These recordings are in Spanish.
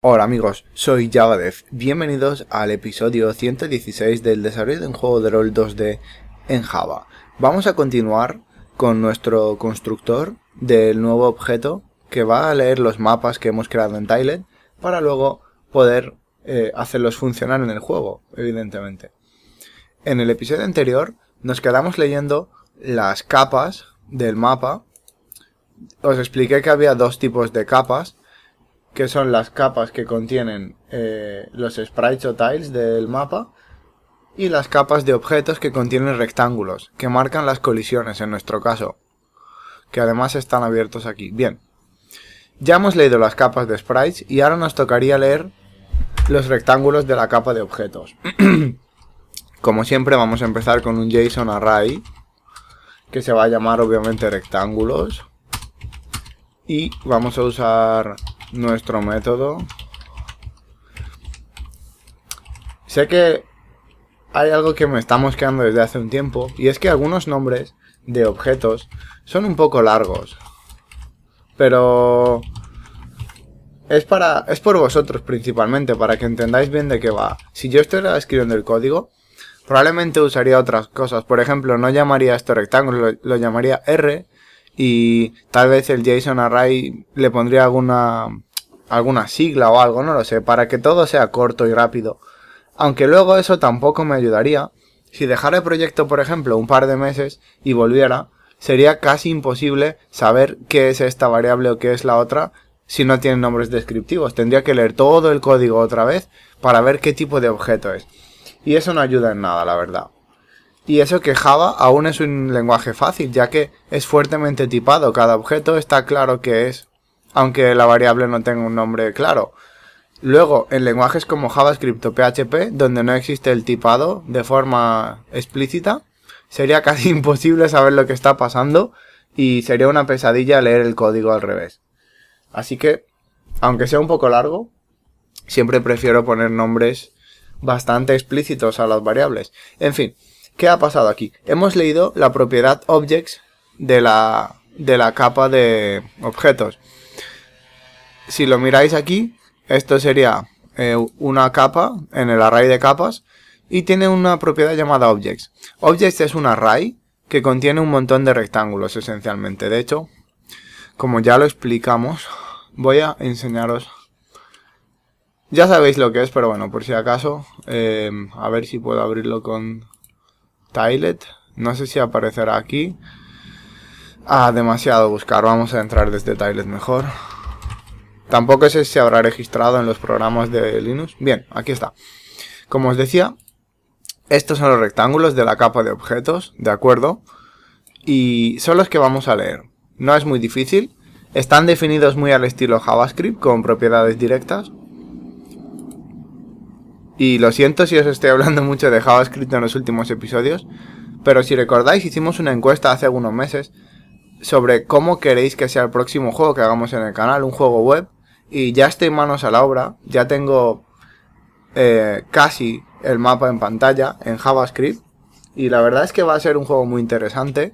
Hola amigos, soy JavaDev. bienvenidos al episodio 116 del desarrollo de un juego de rol 2D en Java. Vamos a continuar con nuestro constructor del nuevo objeto que va a leer los mapas que hemos creado en Tilet para luego poder eh, hacerlos funcionar en el juego, evidentemente. En el episodio anterior nos quedamos leyendo las capas del mapa. Os expliqué que había dos tipos de capas que son las capas que contienen eh, los sprites o tiles del mapa y las capas de objetos que contienen rectángulos, que marcan las colisiones en nuestro caso, que además están abiertos aquí. Bien, ya hemos leído las capas de sprites y ahora nos tocaría leer los rectángulos de la capa de objetos. Como siempre vamos a empezar con un JSON array que se va a llamar obviamente rectángulos y vamos a usar nuestro método. Sé que hay algo que me está mosqueando desde hace un tiempo y es que algunos nombres de objetos son un poco largos. Pero es para es por vosotros principalmente para que entendáis bien de qué va. Si yo estuviera escribiendo el código, probablemente usaría otras cosas. Por ejemplo, no llamaría esto rectángulo, lo llamaría R y tal vez el JSON array le pondría alguna alguna sigla o algo, no lo sé, para que todo sea corto y rápido. Aunque luego eso tampoco me ayudaría. Si dejara el proyecto, por ejemplo, un par de meses y volviera, sería casi imposible saber qué es esta variable o qué es la otra si no tiene nombres descriptivos. Tendría que leer todo el código otra vez para ver qué tipo de objeto es. Y eso no ayuda en nada, la verdad y eso que Java aún es un lenguaje fácil, ya que es fuertemente tipado, cada objeto está claro que es, aunque la variable no tenga un nombre claro. Luego, en lenguajes como JavaScript o PHP, donde no existe el tipado de forma explícita, sería casi imposible saber lo que está pasando y sería una pesadilla leer el código al revés. Así que, aunque sea un poco largo, siempre prefiero poner nombres bastante explícitos a las variables. En fin, ¿Qué ha pasado aquí? Hemos leído la propiedad objects de la, de la capa de objetos. Si lo miráis aquí, esto sería eh, una capa en el array de capas y tiene una propiedad llamada objects. Objects es un array que contiene un montón de rectángulos esencialmente. De hecho, como ya lo explicamos, voy a enseñaros... Ya sabéis lo que es, pero bueno, por si acaso, eh, a ver si puedo abrirlo con no sé si aparecerá aquí. Ah, demasiado buscar. Vamos a entrar desde Tilet mejor. Tampoco sé si habrá registrado en los programas de Linux. Bien, aquí está. Como os decía, estos son los rectángulos de la capa de objetos, ¿de acuerdo? Y son los que vamos a leer. No es muy difícil. Están definidos muy al estilo JavaScript, con propiedades directas. Y lo siento si os estoy hablando mucho de JavaScript en los últimos episodios, pero si recordáis hicimos una encuesta hace algunos meses sobre cómo queréis que sea el próximo juego que hagamos en el canal, un juego web, y ya estoy manos a la obra, ya tengo eh, casi el mapa en pantalla en JavaScript, y la verdad es que va a ser un juego muy interesante,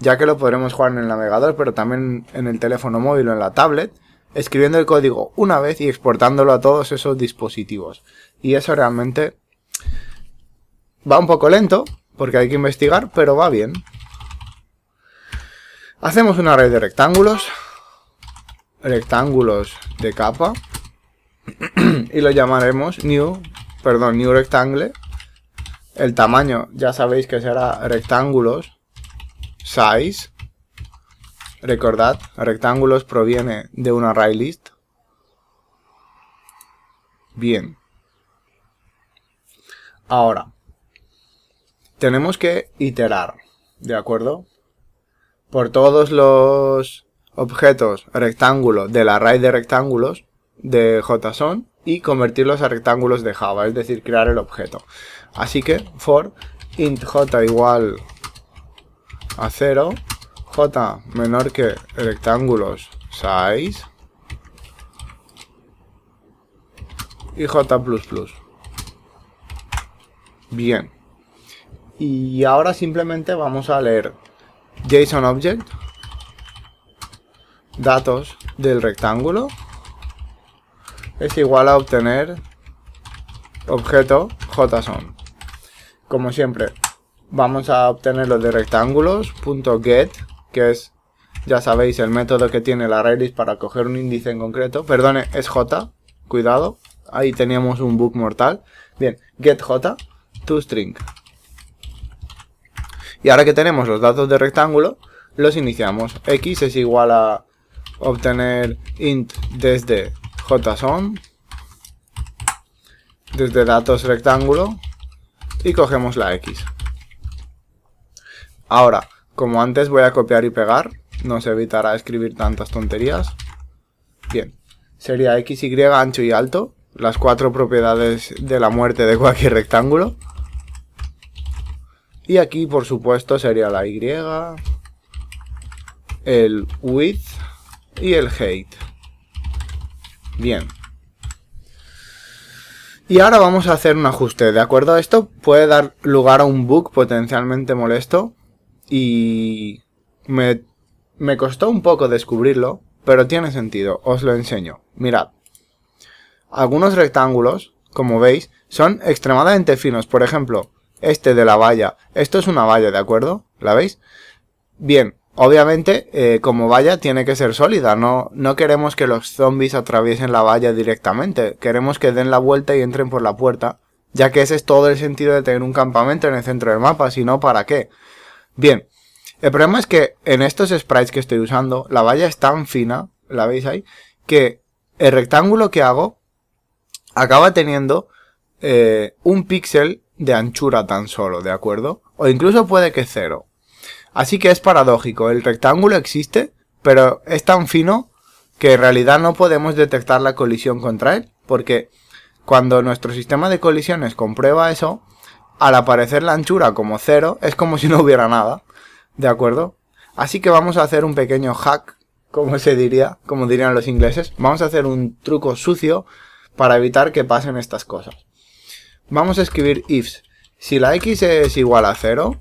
ya que lo podremos jugar en el navegador, pero también en el teléfono móvil o en la tablet, escribiendo el código una vez y exportándolo a todos esos dispositivos. Y eso realmente va un poco lento, porque hay que investigar, pero va bien. Hacemos una red de rectángulos, rectángulos de capa, y lo llamaremos new, perdón, new rectangle. El tamaño ya sabéis que será rectángulos size Recordad, rectángulos proviene de un array list. Bien. Ahora, tenemos que iterar, ¿de acuerdo? Por todos los objetos rectángulos del array de rectángulos de JSON y convertirlos a rectángulos de Java, es decir, crear el objeto. Así que for int j igual a 0 J menor que rectángulos size y J++. Bien. Y ahora simplemente vamos a leer JSON Object, datos del rectángulo, es igual a obtener objeto JSON. Como siempre, vamos a obtener los de rectángulos.get que es, ya sabéis, el método que tiene la Redis para coger un índice en concreto. Perdone, es J, cuidado, ahí teníamos un bug mortal. Bien, get J, toString. Y ahora que tenemos los datos de rectángulo, los iniciamos. X es igual a obtener int desde JSON, desde datos rectángulo, y cogemos la X. Ahora, como antes voy a copiar y pegar, no se evitará escribir tantas tonterías. Bien, sería x, y, ancho y alto, las cuatro propiedades de la muerte de cualquier rectángulo. Y aquí, por supuesto, sería la y, el width y el height. Bien. Y ahora vamos a hacer un ajuste, ¿de acuerdo? a Esto puede dar lugar a un bug potencialmente molesto y me, me costó un poco descubrirlo, pero tiene sentido, os lo enseño. Mirad, algunos rectángulos, como veis, son extremadamente finos. Por ejemplo, este de la valla. Esto es una valla, ¿de acuerdo? ¿La veis? Bien, obviamente, eh, como valla tiene que ser sólida. No, no queremos que los zombies atraviesen la valla directamente. Queremos que den la vuelta y entren por la puerta. Ya que ese es todo el sentido de tener un campamento en el centro del mapa. Si no, ¿para qué? Bien, el problema es que en estos sprites que estoy usando, la valla es tan fina, la veis ahí, que el rectángulo que hago acaba teniendo eh, un píxel de anchura tan solo, ¿de acuerdo? O incluso puede que cero. Así que es paradójico, el rectángulo existe, pero es tan fino que en realidad no podemos detectar la colisión contra él, porque cuando nuestro sistema de colisiones comprueba eso, al aparecer la anchura como cero, es como si no hubiera nada. ¿De acuerdo? Así que vamos a hacer un pequeño hack, como se diría, como dirían los ingleses. Vamos a hacer un truco sucio para evitar que pasen estas cosas. Vamos a escribir ifs. Si la x es igual a 0,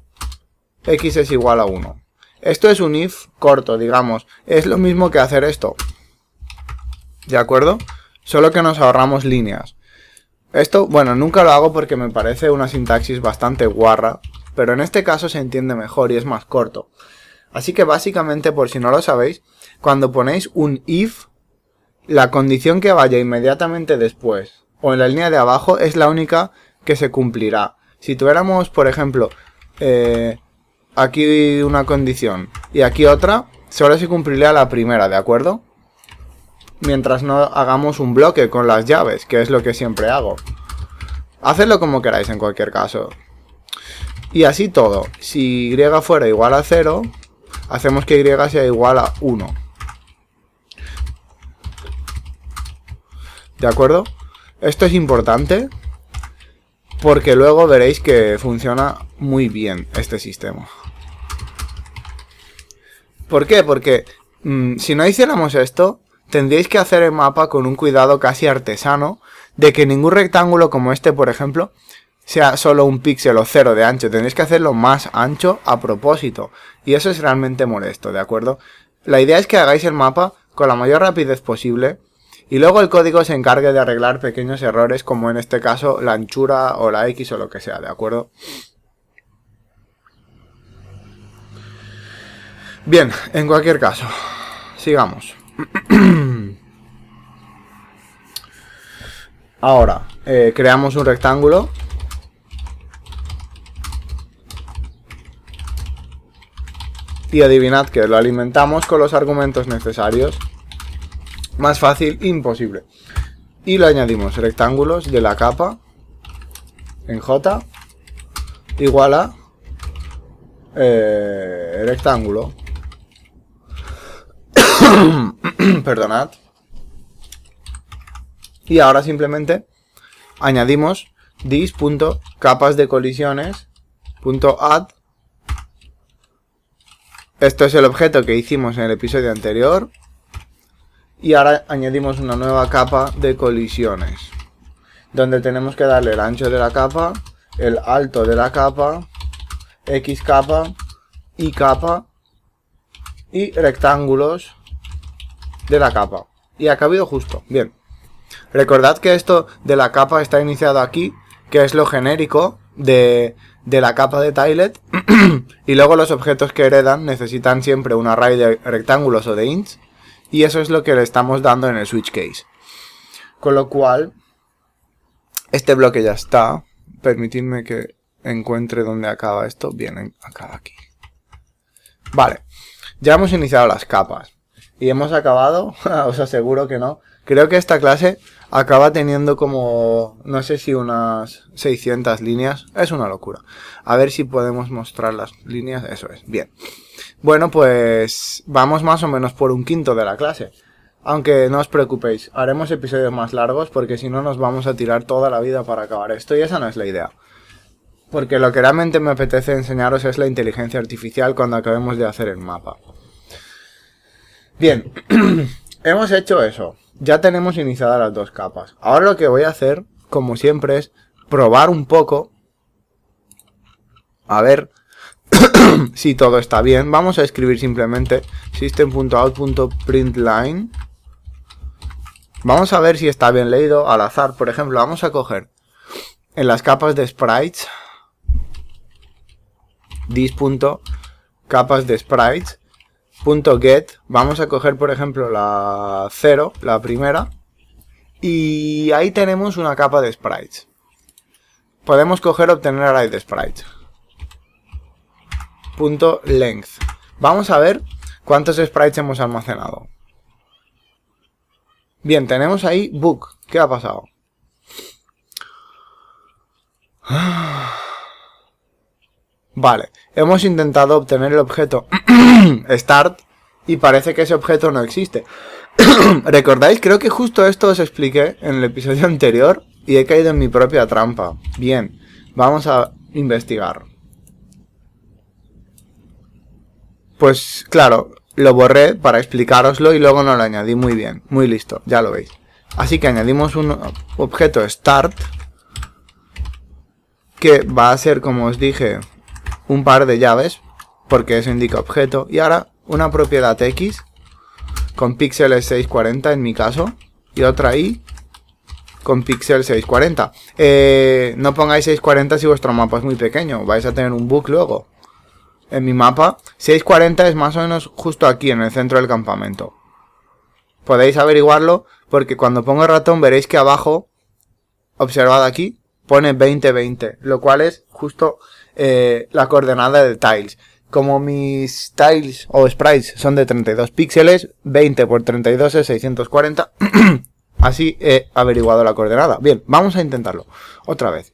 x es igual a 1. Esto es un if corto, digamos. Es lo mismo que hacer esto. ¿De acuerdo? Solo que nos ahorramos líneas. Esto, bueno, nunca lo hago porque me parece una sintaxis bastante guarra, pero en este caso se entiende mejor y es más corto. Así que básicamente, por si no lo sabéis, cuando ponéis un if, la condición que vaya inmediatamente después o en la línea de abajo es la única que se cumplirá. Si tuviéramos, por ejemplo, eh, aquí una condición y aquí otra, solo se cumpliría la primera, ¿de acuerdo? mientras no hagamos un bloque con las llaves, que es lo que siempre hago. Hacedlo como queráis en cualquier caso. Y así todo. Si Y fuera igual a 0, hacemos que Y sea igual a 1. ¿De acuerdo? Esto es importante porque luego veréis que funciona muy bien este sistema. ¿Por qué? Porque mm, si no hiciéramos esto, tendríais que hacer el mapa con un cuidado casi artesano de que ningún rectángulo como este, por ejemplo, sea solo un píxel o cero de ancho. Tendréis que hacerlo más ancho a propósito. Y eso es realmente molesto, ¿de acuerdo? La idea es que hagáis el mapa con la mayor rapidez posible y luego el código se encargue de arreglar pequeños errores como en este caso la anchura o la X o lo que sea, ¿de acuerdo? Bien, en cualquier caso, sigamos. Ahora, eh, creamos un rectángulo. Y adivinad que lo alimentamos con los argumentos necesarios. Más fácil, imposible. Y le añadimos rectángulos de la capa en J igual a eh, rectángulo. perdonad. Y ahora simplemente añadimos dis.capas de Esto es el objeto que hicimos en el episodio anterior. Y ahora añadimos una nueva capa de colisiones. Donde tenemos que darle el ancho de la capa, el alto de la capa, x capa, y capa y rectángulos de la capa. Y ha cabido justo. Bien. Recordad que esto de la capa está iniciado aquí, que es lo genérico de, de la capa de tilet. y luego los objetos que heredan necesitan siempre un array de rectángulos o de ints. Y eso es lo que le estamos dando en el switch case. Con lo cual, este bloque ya está. Permitidme que encuentre dónde acaba esto. Bien, acá aquí. Vale, ya hemos iniciado las capas y hemos acabado, os aseguro que no. Creo que esta clase acaba teniendo como, no sé si unas 600 líneas, es una locura. A ver si podemos mostrar las líneas, eso es, bien. Bueno, pues vamos más o menos por un quinto de la clase. Aunque no os preocupéis, haremos episodios más largos porque si no nos vamos a tirar toda la vida para acabar esto y esa no es la idea. Porque lo que realmente me apetece enseñaros es la inteligencia artificial cuando acabemos de hacer el mapa. Bien, hemos hecho eso. Ya tenemos iniciadas las dos capas. Ahora lo que voy a hacer, como siempre, es probar un poco. A ver si todo está bien. Vamos a escribir simplemente system.out.println. Vamos a ver si está bien leído al azar. Por ejemplo, vamos a coger en las capas de sprites. this.capas Capas de sprites .get, vamos a coger por ejemplo la 0, la primera, y ahí tenemos una capa de sprites. Podemos coger obtener array de sprites. Punto .length. Vamos a ver cuántos sprites hemos almacenado. Bien, tenemos ahí book. ¿Qué ha pasado? Ah, Vale, hemos intentado obtener el objeto start y parece que ese objeto no existe. ¿Recordáis? Creo que justo esto os expliqué en el episodio anterior y he caído en mi propia trampa. Bien, vamos a investigar. Pues claro, lo borré para explicaroslo y luego no lo añadí muy bien. Muy listo, ya lo veis. Así que añadimos un objeto start que va a ser, como os dije, un par de llaves, porque eso indica objeto, y ahora una propiedad X con píxeles 640 en mi caso, y otra Y con píxeles 640. Eh, no pongáis 640 si vuestro mapa es muy pequeño, vais a tener un bug luego. En mi mapa, 640 es más o menos justo aquí, en el centro del campamento. Podéis averiguarlo porque cuando pongo el ratón veréis que abajo, observad aquí, pone 2020, lo cual es justo eh, la coordenada de tiles. Como mis tiles o sprites son de 32 píxeles, 20 por 32 es 640. Así he averiguado la coordenada. Bien, vamos a intentarlo. Otra vez.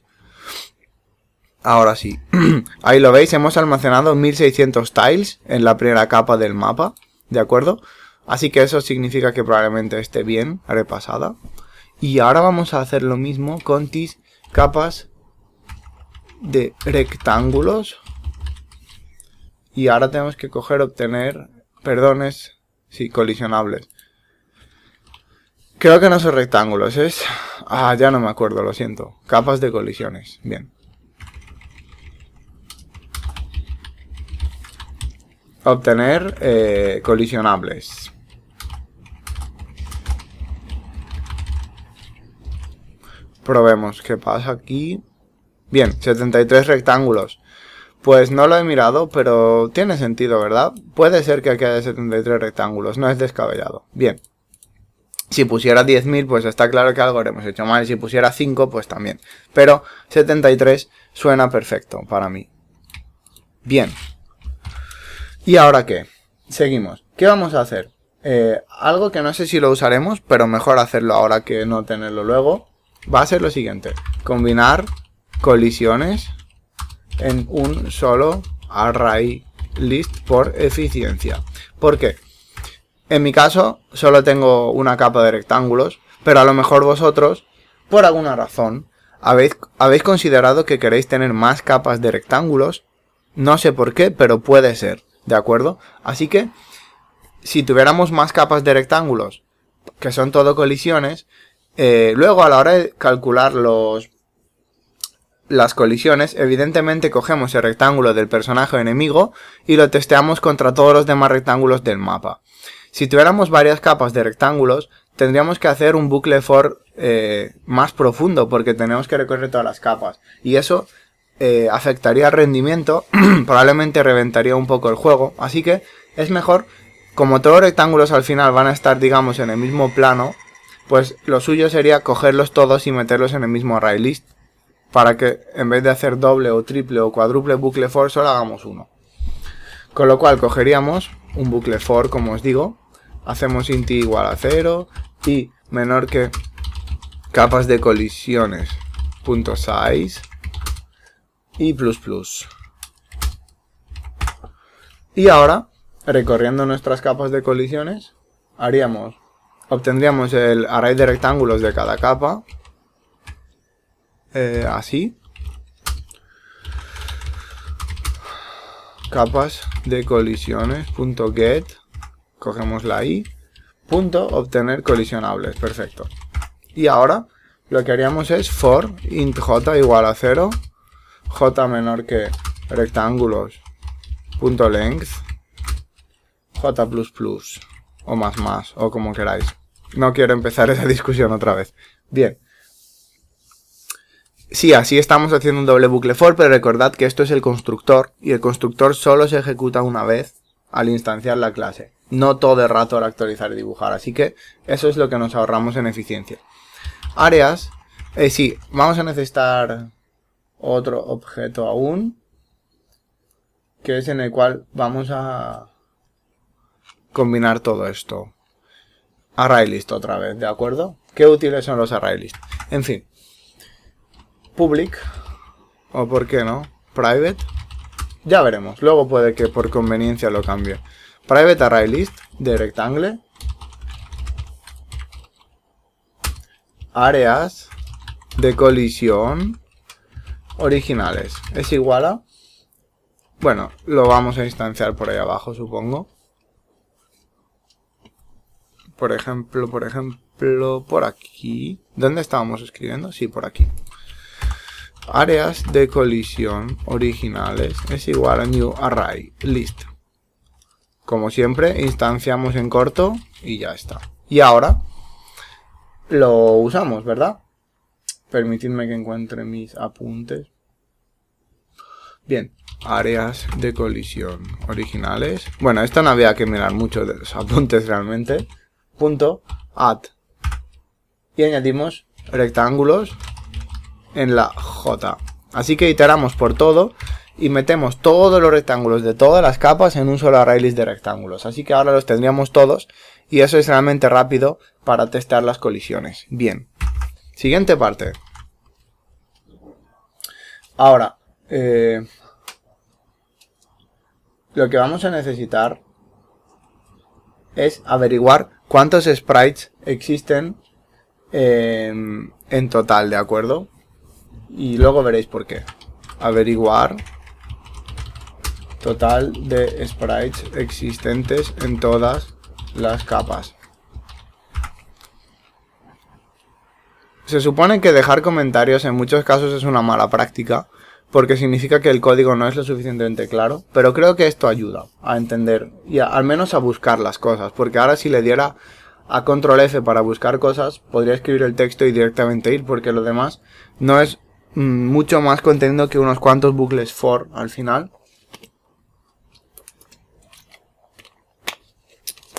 Ahora sí. Ahí lo veis, hemos almacenado 1600 tiles en la primera capa del mapa. ¿De acuerdo? Así que eso significa que probablemente esté bien repasada. Y ahora vamos a hacer lo mismo con tis capas de rectángulos. Y ahora tenemos que coger obtener, perdones, si colisionables. Creo que no son rectángulos, es... Ah, ya no me acuerdo, lo siento. Capas de colisiones, bien. Obtener eh, colisionables. Probemos qué pasa aquí. Bien, 73 rectángulos. Pues no lo he mirado, pero tiene sentido, ¿verdad? Puede ser que aquí haya 73 rectángulos, no es descabellado. Bien. Si pusiera 10.000, pues está claro que algo hemos hecho mal. Si pusiera 5, pues también. Pero 73 suena perfecto para mí. Bien. ¿Y ahora qué? Seguimos. ¿Qué vamos a hacer? Eh, algo que no sé si lo usaremos, pero mejor hacerlo ahora que no tenerlo luego. Va a ser lo siguiente. Combinar colisiones en un solo array list por eficiencia. ¿Por qué? En mi caso solo tengo una capa de rectángulos, pero a lo mejor vosotros, por alguna razón, habéis, habéis considerado que queréis tener más capas de rectángulos. No sé por qué, pero puede ser, ¿de acuerdo? Así que, si tuviéramos más capas de rectángulos, que son todo colisiones, eh, luego a la hora de calcular los las colisiones, evidentemente cogemos el rectángulo del personaje enemigo y lo testeamos contra todos los demás rectángulos del mapa. Si tuviéramos varias capas de rectángulos, tendríamos que hacer un bucle for eh, más profundo porque tenemos que recorrer todas las capas. Y eso eh, afectaría el rendimiento, probablemente reventaría un poco el juego. Así que es mejor, como todos los rectángulos al final van a estar, digamos, en el mismo plano, pues lo suyo sería cogerlos todos y meterlos en el mismo array list para que en vez de hacer doble o triple o cuádruple bucle for solo hagamos uno. Con lo cual cogeríamos un bucle for, como os digo, hacemos int igual a 0 y menor que capas de colisiones punto size y plus plus. Y ahora, recorriendo nuestras capas de colisiones, haríamos, obtendríamos el array de rectángulos de cada capa, eh, así, capas de colisiones, punto get, cogemos la i, punto obtener colisionables, perfecto. Y ahora lo que haríamos es for int j igual a 0, j menor que rectángulos, punto length, j o más más, o como queráis. No quiero empezar esa discusión otra vez. Bien, Sí, así estamos haciendo un doble bucle for, pero recordad que esto es el constructor y el constructor solo se ejecuta una vez al instanciar la clase, no todo el rato al actualizar y dibujar, así que eso es lo que nos ahorramos en eficiencia. Áreas, eh, sí, vamos a necesitar otro objeto aún, que es en el cual vamos a combinar todo esto. ArrayList otra vez, ¿de acuerdo? Qué útiles son los ArrayList. En fin, public. ¿O por qué no? Private. Ya veremos. Luego puede que por conveniencia lo cambie. Private array list de rectangle. Áreas de colisión originales. Es igual a... Bueno, lo vamos a instanciar por ahí abajo, supongo. Por ejemplo, por ejemplo, por aquí. ¿Dónde estábamos escribiendo? Sí, por aquí áreas de colisión originales es igual a new array, list. Como siempre, instanciamos en corto y ya está. Y ahora lo usamos, ¿verdad? Permitidme que encuentre mis apuntes. Bien, áreas de colisión originales. Bueno, esta no había que mirar mucho de los apuntes realmente. Punto, add. Y añadimos rectángulos en la J. Así que iteramos por todo y metemos todos los rectángulos de todas las capas en un solo array list de rectángulos. Así que ahora los tendríamos todos y eso es realmente rápido para testar las colisiones. Bien. Siguiente parte. Ahora, eh, lo que vamos a necesitar es averiguar cuántos sprites existen eh, en total, ¿de acuerdo? Y luego veréis por qué. Averiguar total de sprites existentes en todas las capas. Se supone que dejar comentarios en muchos casos es una mala práctica, porque significa que el código no es lo suficientemente claro, pero creo que esto ayuda a entender y al menos a buscar las cosas, porque ahora si le diera a control F para buscar cosas, podría escribir el texto y directamente ir, porque lo demás no es Mm, mucho más contenido que unos cuantos bucles for al final.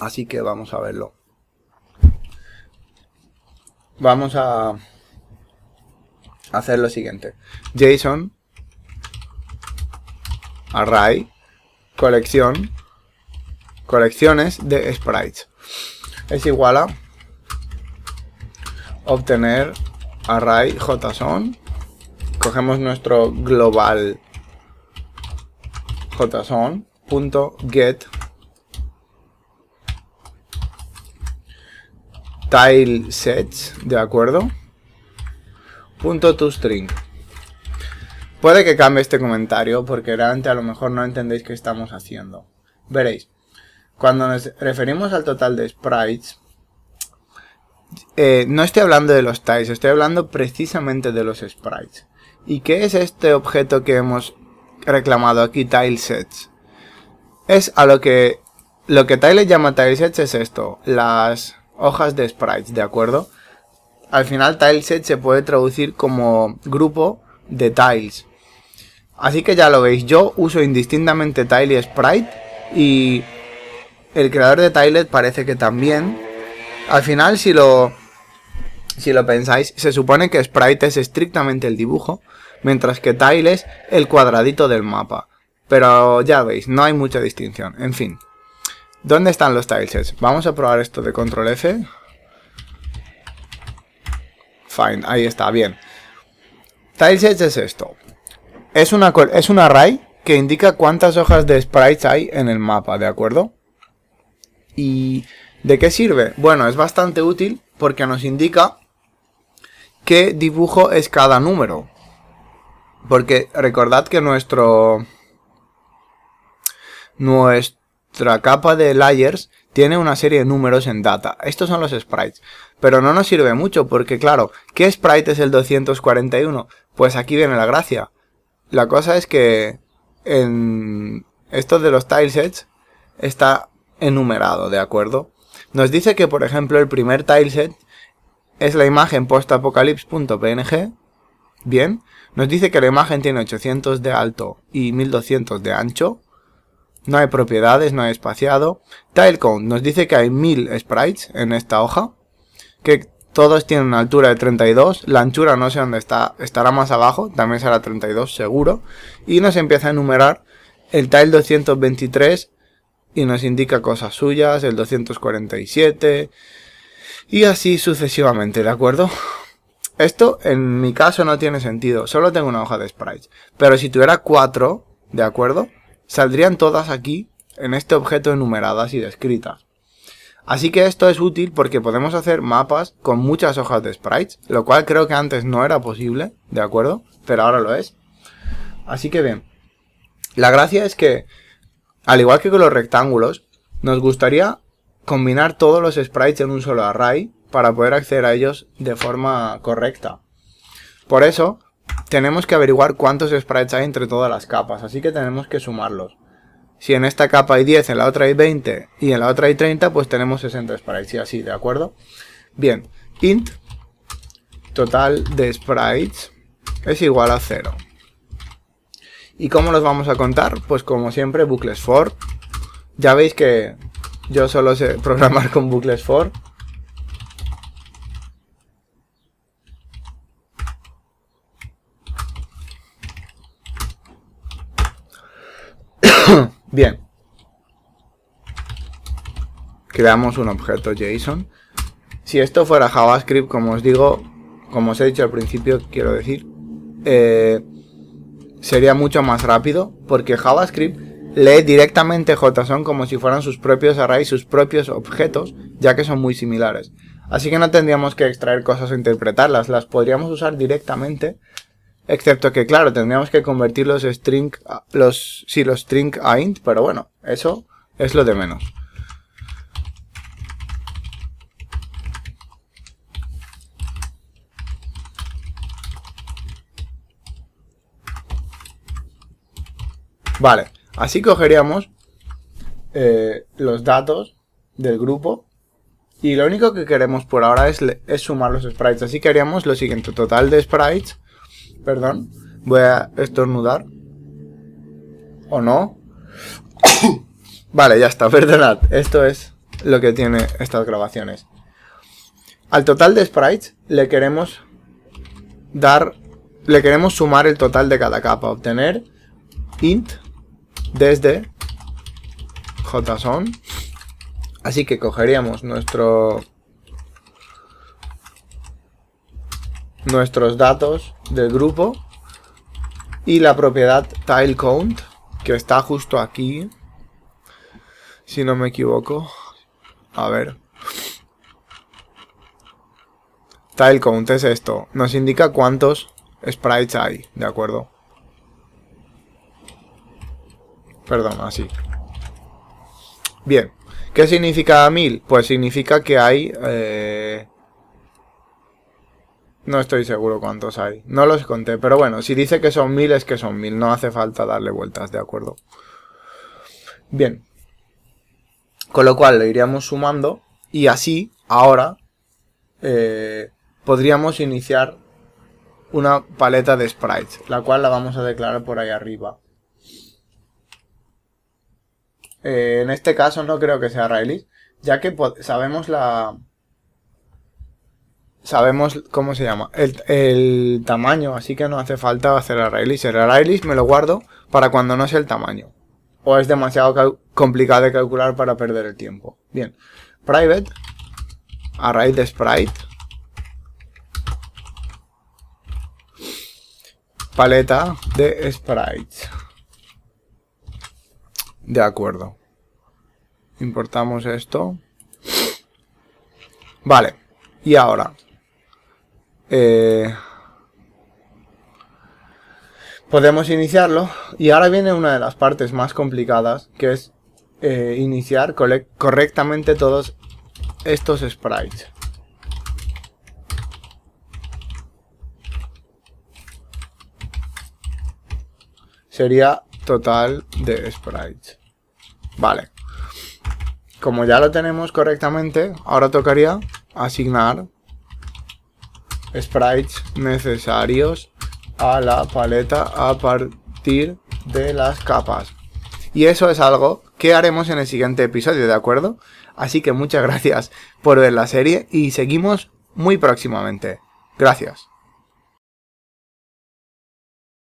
Así que vamos a verlo. Vamos a hacer lo siguiente. JSON array colección colecciones de sprites es igual a obtener array json cogemos nuestro global json.get tile sets, ¿de acuerdo? toString. Puede que cambie este comentario porque realmente a lo mejor no entendéis qué estamos haciendo. Veréis, cuando nos referimos al total de sprites, eh, no estoy hablando de los tiles, estoy hablando precisamente de los sprites. ¿Y qué es este objeto que hemos reclamado aquí, tilesets? Es a lo que... Lo que llama tilesets es esto, las hojas de sprites, ¿de acuerdo? Al final tileset se puede traducir como grupo de tiles. Así que ya lo veis, yo uso indistintamente tile y sprite y el creador de tilet parece que también. Al final, si lo, si lo pensáis, se supone que sprite es estrictamente el dibujo, mientras que tile es el cuadradito del mapa. Pero ya veis, no hay mucha distinción. En fin. ¿Dónde están los tilesets? Vamos a probar esto de control F. Fine, ahí está, bien. Tilesets es esto. Es, una, es un array que indica cuántas hojas de sprites hay en el mapa, ¿de acuerdo? ¿Y de qué sirve? Bueno, es bastante útil porque nos indica qué dibujo es cada número. Porque recordad que nuestro... Nuestra capa de layers tiene una serie de números en data. Estos son los sprites. Pero no nos sirve mucho porque, claro, ¿qué sprite es el 241? Pues aquí viene la gracia. La cosa es que en esto de los tilesets está enumerado, ¿de acuerdo? Nos dice que, por ejemplo, el primer tileset es la imagen postapocalypse.png, Bien, nos dice que la imagen tiene 800 de alto y 1200 de ancho. No hay propiedades, no hay espaciado. Tilecount nos dice que hay 1000 sprites en esta hoja. Que todos tienen una altura de 32. La anchura no sé dónde está, estará más abajo. También será 32 seguro. Y nos empieza a enumerar el tile 223 y nos indica cosas suyas, el 247 y así sucesivamente, ¿de acuerdo? Esto en mi caso no tiene sentido, solo tengo una hoja de sprites. Pero si tuviera cuatro, ¿de acuerdo? Saldrían todas aquí, en este objeto enumeradas y descritas. Así que esto es útil porque podemos hacer mapas con muchas hojas de sprites, lo cual creo que antes no era posible, ¿de acuerdo? Pero ahora lo es. Así que bien, la gracia es que, al igual que con los rectángulos, nos gustaría combinar todos los sprites en un solo array para poder acceder a ellos de forma correcta. Por eso, tenemos que averiguar cuántos sprites hay entre todas las capas, así que tenemos que sumarlos. Si en esta capa hay 10, en la otra hay 20 y en la otra hay 30, pues tenemos 60 sprites y así, ¿de acuerdo? Bien, int total de sprites es igual a 0. ¿Y cómo los vamos a contar? Pues como siempre, bucles for. Ya veis que yo solo sé programar con bucles for creamos un objeto JSON. Si esto fuera JavaScript, como os digo, como os he dicho al principio, quiero decir, eh, sería mucho más rápido porque JavaScript lee directamente JSON como si fueran sus propios arrays, sus propios objetos, ya que son muy similares. Así que no tendríamos que extraer cosas o interpretarlas, las podríamos usar directamente, excepto que claro, tendríamos que convertir los string, los, los string a int, pero bueno, eso es lo de menos. Vale, así cogeríamos eh, los datos del grupo y lo único que queremos por ahora es, es, sumar los sprites. Así que haríamos lo siguiente, total de sprites, perdón, voy a estornudar, o no, vale, ya está, perdonad, esto es lo que tiene estas grabaciones. Al total de sprites le queremos dar, le queremos sumar el total de cada capa, obtener int desde json. Así que cogeríamos nuestro, nuestros datos del grupo y la propiedad count que está justo aquí, si no me equivoco. A ver. tileCount es esto. Nos indica cuántos sprites hay, ¿de acuerdo? Perdón, así. Bien. ¿Qué significa 1000? Pues significa que hay... Eh, no estoy seguro cuántos hay. No los conté, pero bueno, si dice que son 1000 es que son 1000. No hace falta darle vueltas, ¿de acuerdo? Bien. Con lo cual lo iríamos sumando y así, ahora, eh, podríamos iniciar una paleta de sprites, la cual la vamos a declarar por ahí arriba. Eh, en este caso no creo que sea ArrayList, ya que sabemos la... Sabemos cómo se llama, el, tamaño, así que no hace falta hacer ArrayList, El ArrayList me lo guardo para cuando no sea el tamaño. O es demasiado complicado de calcular para perder el tiempo. Bien, private, array de sprite, paleta de sprites. De acuerdo. Importamos esto. Vale. Y ahora. Eh, podemos iniciarlo. Y ahora viene una de las partes más complicadas, que es eh, iniciar correctamente todos estos sprites. Sería total de sprites. Vale. Como ya lo tenemos correctamente, ahora tocaría asignar sprites necesarios a la paleta a partir de las capas. Y eso es algo que haremos en el siguiente episodio, ¿de acuerdo? Así que muchas gracias por ver la serie y seguimos muy próximamente. Gracias.